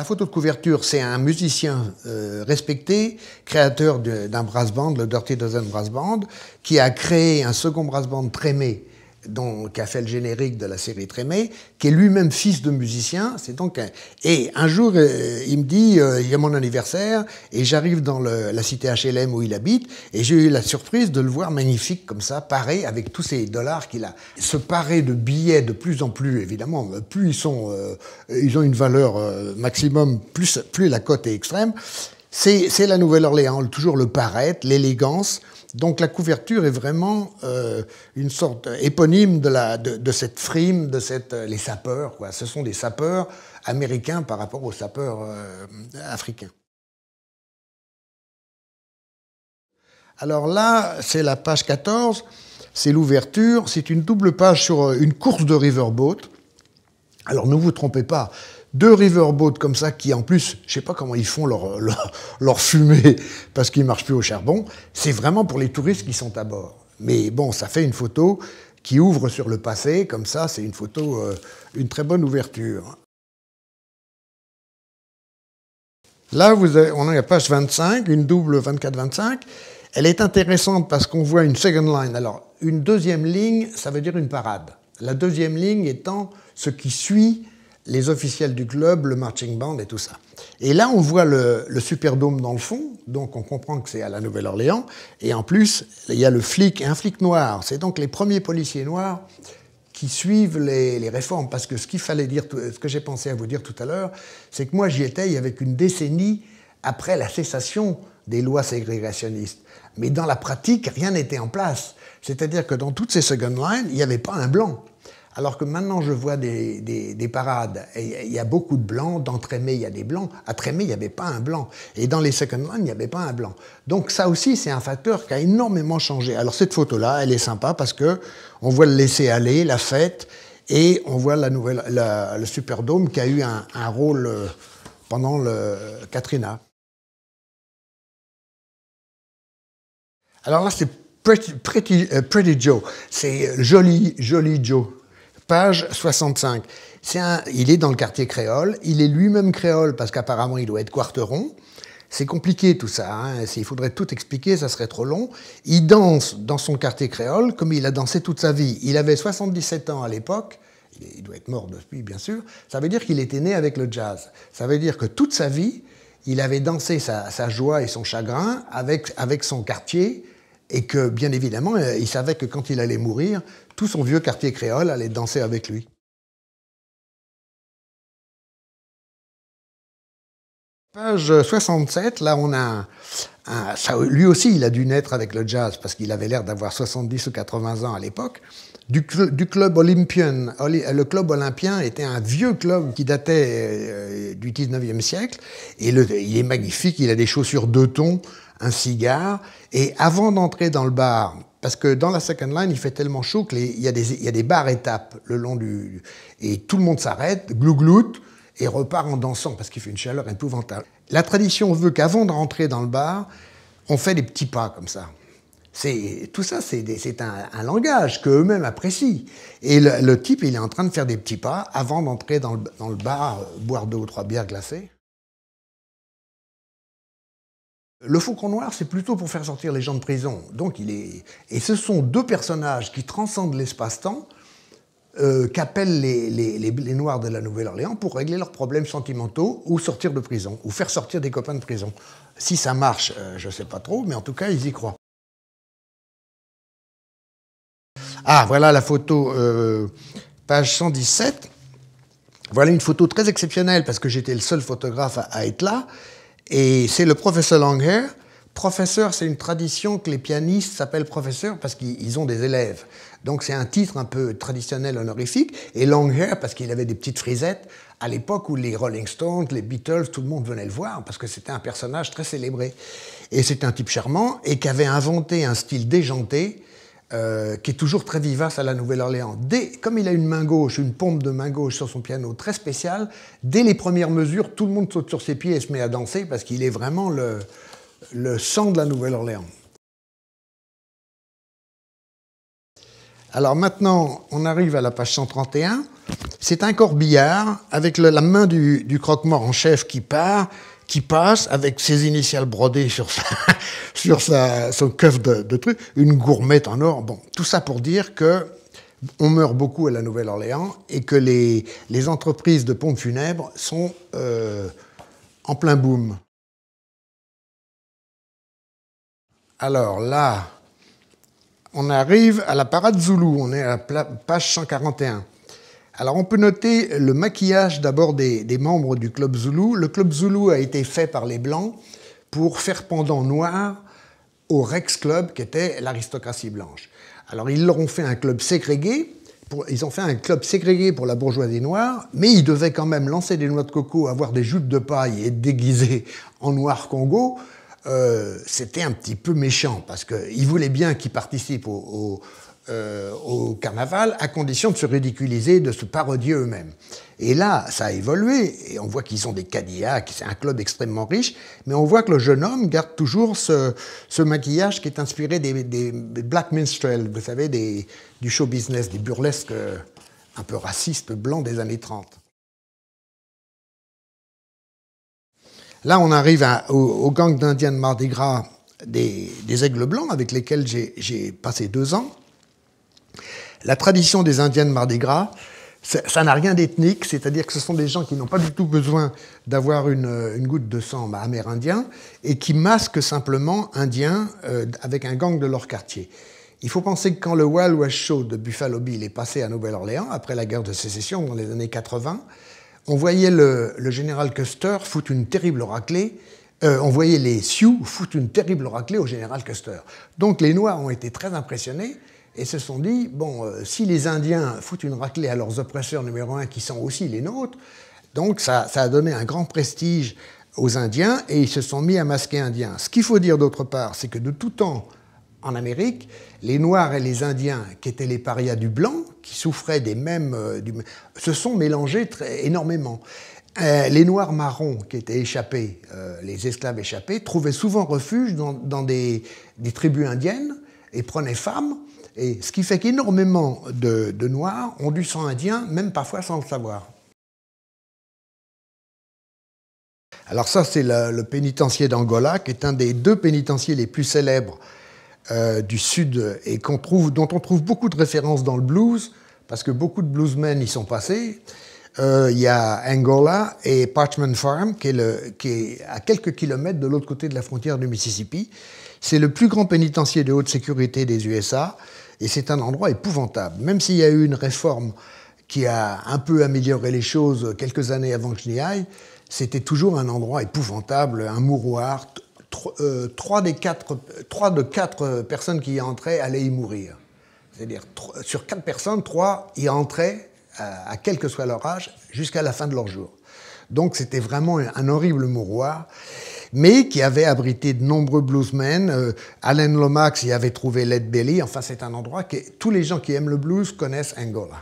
la photo de couverture, c'est un musicien euh, respecté, créateur d'un brass band, le Dirty Dozen Brass Band, qui a créé un second brass band trémé qui a fait le générique de la série Trémé, qui est lui-même fils de musicien. C'est donc Et un jour, euh, il me dit, euh, il y a mon anniversaire, et j'arrive dans la cité HLM où il habite, et j'ai eu la surprise de le voir magnifique comme ça, paré, avec tous ces dollars qu'il a. se paré de billets de plus en plus, évidemment, plus ils, euh, ont une valeur maximum, plus, plus la cote est extrême. C'est la Nouvelle-Orléans, toujours le paraître, l'élégance. Donc la couverture est vraiment euh, une sorte éponyme de, cette frime, de cette, euh, les sapeurs. Ce sont des sapeurs américains par rapport aux sapeurs euh, africains. Alors là, c'est la page 14, c'est l'ouverture, c'est une double page sur une course de riverboat. Alors ne vous trompez pas, deux riverboats comme ça qui en plus, je sais pas comment ils font leur, leur, fumée parce qu'ils marchent plus au charbon, c'est vraiment pour les touristes qui sont à bord. Mais bon, ça fait une photo qui ouvre sur le passé, comme ça c'est une photo, euh, une très bonne ouverture. Là, vous on a la page 25, une double 24-25. Elle est intéressante parce qu'on voit une second line. Alors, une deuxième ligne, ça veut dire une parade. La deuxième ligne étant ce qui suit les officiels du club, le marching band et tout ça. Et là, on voit le, Superdome dans le fond, donc on comprend que c'est à la Nouvelle-Orléans. Et en plus, il y a le flic, un flic noir. C'est donc les premiers policiers noirs qui suivent les, réformes. Parce que ce qu'il fallait dire, ce que j'ai pensé à vous dire tout à l'heure, c'est que moi, j'y étais, il y avait qu'une décennie après la cessation des lois ségrégationnistes. Mais dans la pratique, rien n'était en place. C'est-à-dire que dans toutes ces second lines, il n'y avait pas un blanc. Alors que maintenant, je vois des, des, parades, et il y a beaucoup de blancs. Dans il y a des blancs. À Trémé, il n'y avait pas un blanc. Et dans les second line, il n'y avait pas un blanc. Donc ça aussi, c'est un facteur qui a énormément changé. Alors cette photo-là, elle est sympa parce que on voit le laisser-aller, la fête, et on voit la nouvelle, la, le Superdome qui a eu un, rôle euh, pendant le Katrina. Alors là, c'est Pretty, Pretty, euh, Pretty Joe. C'est Joli, Joli Joe page 65. un, il est dans le quartier créole, il est lui-même créole parce qu'apparemment il doit être quarteron. C'est compliqué tout ça, hein. il faudrait tout expliquer, ça serait trop long. Il danse dans son quartier créole comme il a dansé toute sa vie. Il avait 77 ans à l'époque, il doit être mort depuis bien sûr, ça veut dire qu'il était né avec le jazz. Ça veut dire que toute sa vie, il avait dansé sa, joie et son chagrin avec, avec son quartier et que, bien évidemment, euh, il savait que quand il allait mourir, tout son vieux quartier créole allait danser avec lui. Page 67, là on a, un, lui aussi il a dû naître avec le jazz parce qu'il avait l'air d'avoir 70 ou 80 ans à l'époque, du, club Olympien. le club olympien était un vieux club qui datait euh, du 19e siècle et il est magnifique, il a des chaussures de tons un cigare. Et avant d'entrer dans le bar, parce que dans la second line, il fait tellement chaud qu'il y, a des, il y a des bars étapes le long du. Et tout le monde s'arrête, glougloute, et repart en dansant, parce qu'il fait une chaleur épouvantable. La tradition veut qu'avant de rentrer dans le bar, on fait des petits pas comme ça. C'est tout ça, c'est un, langage que eux-mêmes apprécient. Et le, type, il est en train de faire des petits pas avant d'entrer dans le, bar, euh, boire deux ou trois bières glacées. Le Faucon Noir, c'est plutôt pour faire sortir les gens de prison. Donc, il est... Et ce sont deux personnages qui transcendent l'espace-temps, euh, qu'appellent les, Noirs de la Nouvelle-Orléans pour régler leurs problèmes sentimentaux ou sortir de prison, ou faire sortir des copains de prison. Si ça marche, euh, je ne sais pas trop, mais en tout cas, ils y croient. Ah, voilà la photo, euh, page 117. Voilà une photo très exceptionnelle parce que j'étais le seul photographe à être là. Et c'est le professeur Langher. Professeur, c'est une tradition que les pianistes s'appellent professeur parce qu'ils ont des élèves. Donc c'est un titre un peu traditionnel honorifique. Et Langher, parce qu'il avait des petites frisettes, à l'époque où les Rolling Stones, les Beatles, tout le monde venait le voir, parce que c'était un personnage très célébré. Et c'est un type charmant, et qui avait inventé un style déjanté, euh, qui est toujours très vivace à la Nouvelle-Orléans. Comme il a une main gauche, une pompe de main gauche sur son piano très spéciale, dès les premières mesures, tout le monde saute sur ses pieds et se met à danser parce qu'il est vraiment le, sang de la Nouvelle-Orléans. Alors maintenant, on arrive à la page 131. C'est un corbillard avec la main du, du croque-mort en chef qui part qui passe avec ses initiales brodées sur, son coffre de, truc, une gourmette en or. Bon, tout ça pour dire qu'on meurt beaucoup à la Nouvelle-Orléans et que les, entreprises de pompes funèbres sont euh, en plein boom. Alors là, on arrive à la parade Zoulou, on est à la page 141. Alors on peut noter le maquillage d'abord des, membres du Club Zoulou. Le Club Zoulou a été fait par les Blancs pour faire pendant noir au Rex Club qui était l'aristocratie blanche. Alors ils leur ont fait un club ségrégué, ils ont fait un club ségrégué pour la bourgeoisie noire, mais ils devaient quand même lancer des noix de coco, avoir des jupes de paille et être déguisés en noir Congo. Euh, c'était un petit peu méchant parce qu'ils voulaient bien qu'ils participent au euh, au carnaval, à condition de se ridiculiser, de se parodier eux-mêmes. Et là, ça a évolué, et on voit qu'ils ont des Cadillacs, c'est un club extrêmement riche, mais on voit que le jeune homme garde toujours ce, maquillage qui est inspiré des, black minstrels, vous savez, du show business, des burlesques euh, un peu racistes blancs des années 30. Là, on arrive au, gang d'Indiens de Mardi Gras des Aigles Blancs, avec lesquels j'ai passé deux ans la tradition des Indiens de Mardi Gras, ça n'a rien d'ethnique, c'est-à-dire que ce sont des gens qui n'ont pas du tout besoin d'avoir une, euh, goutte de sang bah, amérindien et qui masquent simplement Indiens euh, avec un gang de leur quartier. Il faut penser que quand le Wild West Show de Buffalo Bill est passé à Nouvelle-Orléans, après la guerre de sécession dans les années 80, on voyait le, général Custer foutre une terrible raclée euh, on voyait les Sioux foutre une terrible raclée au général Custer. Donc les Noirs ont été très impressionnés et se sont dit, bon, euh, si les Indiens foutent une raclée à leurs oppresseurs numéro un, qui sont aussi les nôtres, donc ça, ça, a donné un grand prestige aux Indiens et ils se sont mis à masquer Indiens. Ce qu'il faut dire d'autre part, c'est que de tout temps, en Amérique, les Noirs et les Indiens, qui étaient les parias du blanc, qui souffraient des mêmes, euh, se sont mélangés énormément. Euh, les Noirs marrons qui étaient échappés, les esclaves échappés, trouvaient souvent refuge dans, des, des, tribus indiennes et prenaient femmes et ce qui fait qu'énormément de, Noirs ont du sang indien, même parfois sans le savoir. Alors ça, c'est le, pénitencier d'Angola, qui est un des deux pénitenciers les plus célèbres euh, du Sud et dont on trouve beaucoup de références dans le blues, parce que beaucoup de bluesmen y sont passés. Euh, il y a Angola et Parchman Farm, qui est, qui est à quelques kilomètres de l'autre côté de la frontière du Mississippi. C'est le plus grand pénitencier de haute sécurité des USA, et c'est un endroit épouvantable. Même s'il y a eu une réforme qui a un peu amélioré les choses quelques années avant que je aille, c'était toujours un endroit épouvantable, un mouroir. Euh, des trois de quatre personnes qui y entraient allaient y mourir. C'est-à-dire, sur quatre personnes, trois y entraient à, quel que soit leur âge, jusqu'à la fin de leur jour. Donc c'était vraiment un horrible mouroir, mais qui avait abrité de nombreux bluesmen. Euh, Alan Lomax y avait trouvé Led Belly. Enfin, c'est un endroit que tous les gens qui aiment le blues connaissent Angola.